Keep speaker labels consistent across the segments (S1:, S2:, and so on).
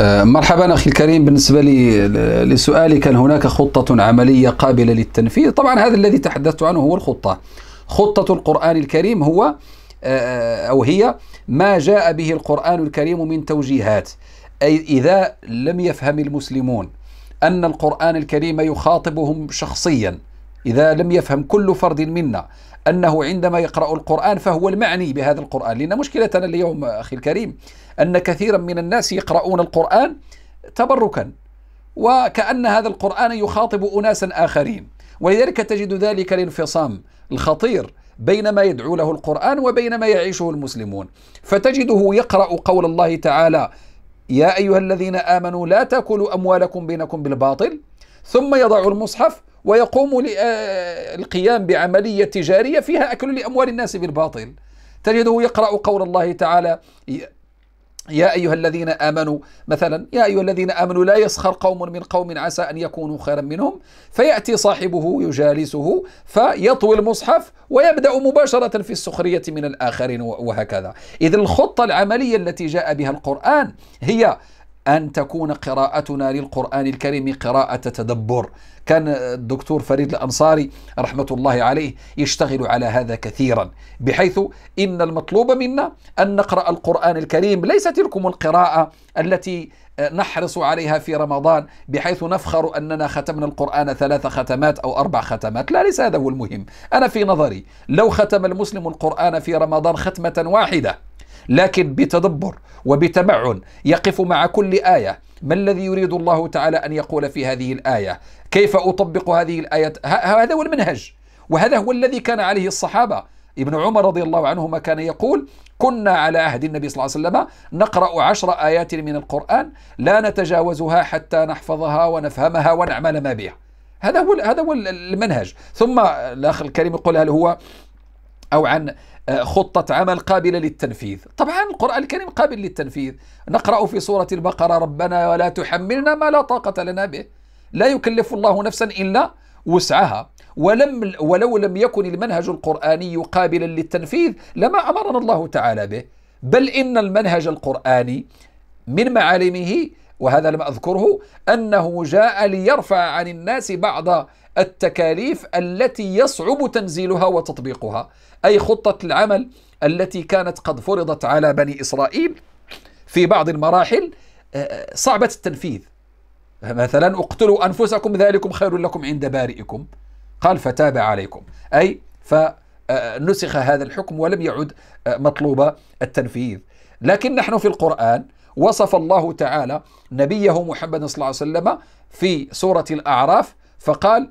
S1: آه، مرحبا اخي الكريم بالنسبه لي لسؤالي كان هناك خطه عمليه قابله للتنفيذ طبعا هذا الذي تحدثت عنه هو الخطه خطه القران الكريم هو آه، آه، او هي ما جاء به القران الكريم من توجيهات اي اذا لم يفهم المسلمون ان القران الكريم يخاطبهم شخصيا إذا لم يفهم كل فرد منا أنه عندما يقرأ القرآن فهو المعني بهذا القرآن لأن مشكلتنا اليوم أخي الكريم أن كثيرا من الناس يقرؤون القرآن تبركا وكأن هذا القرآن يخاطب أناسا آخرين ولذلك تجد ذلك الانفصام الخطير بين ما يدعو له القرآن وبين ما يعيشه المسلمون فتجده يقرأ قول الله تعالى يا أيها الذين آمنوا لا تأكلوا أموالكم بينكم بالباطل ثم يضع المصحف ويقوم آه، القيام بعملية تجارية فيها أكل لأموال الناس بالباطل تجده يقرأ قول الله تعالى يا أيها الذين آمنوا مثلا يا أيها الذين آمنوا لا يسخر قوم من قوم عسى أن يكونوا خيرا منهم فيأتي صاحبه يجالسه فيطوي المصحف ويبدأ مباشرة في السخرية من الآخرين وهكذا إذا الخطة العملية التي جاء بها القرآن هي أن تكون قراءتنا للقرآن الكريم قراءة تدبر كان الدكتور فريد الأنصاري رحمة الله عليه يشتغل على هذا كثيرا بحيث إن المطلوب منا أن نقرأ القرآن الكريم ليس تلكم القراءة التي نحرص عليها في رمضان بحيث نفخر أننا ختمنا القرآن ثلاث ختمات أو أربع ختمات لا ليس هذا هو المهم أنا في نظري لو ختم المسلم القرآن في رمضان ختمة واحدة لكن بتدبر وبتمعن يقف مع كل آية ما الذي يريد الله تعالى أن يقول في هذه الآية كيف أطبق هذه الآية هذا هو المنهج وهذا هو الذي كان عليه الصحابة ابن عمر رضي الله عنهما كان يقول كنا على عهد النبي صلى الله عليه وسلم نقرأ عشر آيات من القرآن لا نتجاوزها حتى نحفظها ونفهمها ونعمل ما بها هذا هو هذا هو المنهج ثم الاخ الكريم يقول هل هو او عن آه، خطة عمل قابلة للتنفيذ طبعا القرآن الكريم قابل للتنفيذ نقرأ في سورة البقرة ربنا ولا تحملنا ما لا طاقة لنا به لا يكلف الله نفسا إلا وسعها ولم ولو لم يكن المنهج القرآني قابلا للتنفيذ لما أمرنا الله تعالى به بل إن المنهج القرآني من معالمه وهذا لم أذكره أنه جاء ليرفع عن الناس بعض التكاليف التي يصعب تنزيلها وتطبيقها أي خطة العمل التي كانت قد فرضت على بني إسرائيل في بعض المراحل آه، آه، صعبة التنفيذ مثلا اقتلوا أنفسكم ذلكم خير لكم عند بارئكم قال فتاب عليكم أي فنسخ آه، هذا الحكم ولم يعد مطلوب التنفيذ لكن نحن في القرآن وصف الله تعالى نبيه محمد صلى الله عليه وسلم في سورة الأعراف فقال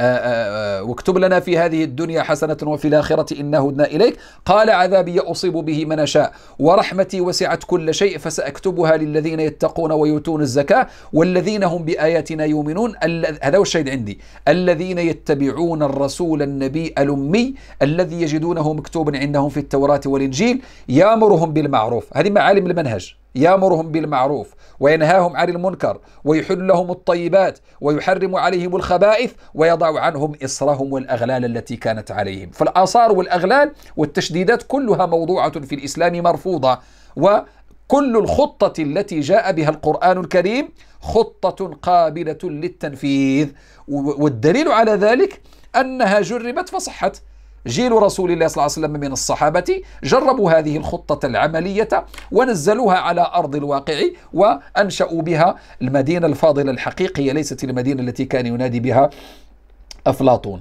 S1: آه، آه، آه، واكتب لنا في هذه الدنيا حسنة وفي الآخرة إنا هدنا إليك قال عذابي أصيب به من أشاء ورحمتي وسعت كل شيء فسأكتبها للذين يتقون ويؤتون الزكاة والذين هم بآياتنا يؤمنون هذا هو الشهيد عندي الذين يتبعون الرسول النبي الأمي الذي يجدونه مكتوبا عندهم في التوراة والإنجيل يامرهم بالمعروف هذه معالم المنهج يامرهم بالمعروف وينهاهم عن المنكر ويحل لهم الطيبات ويحرم عليهم الخبائث ويضع عنهم اصرهم والاغلال التي كانت عليهم فالاثار والاغلال والتشديدات كلها موضوعه في الاسلام مرفوضه وكل الخطه التي جاء بها القران الكريم خطه قابله للتنفيذ والدليل على ذلك انها جربت فصحت جيل رسول الله صلى الله عليه وسلم من الصحابة جربوا هذه الخطة العملية ونزلوها على أرض الواقع وأنشأوا بها المدينة الفاضلة الحقيقية ليست المدينة التي كان ينادي بها أفلاطون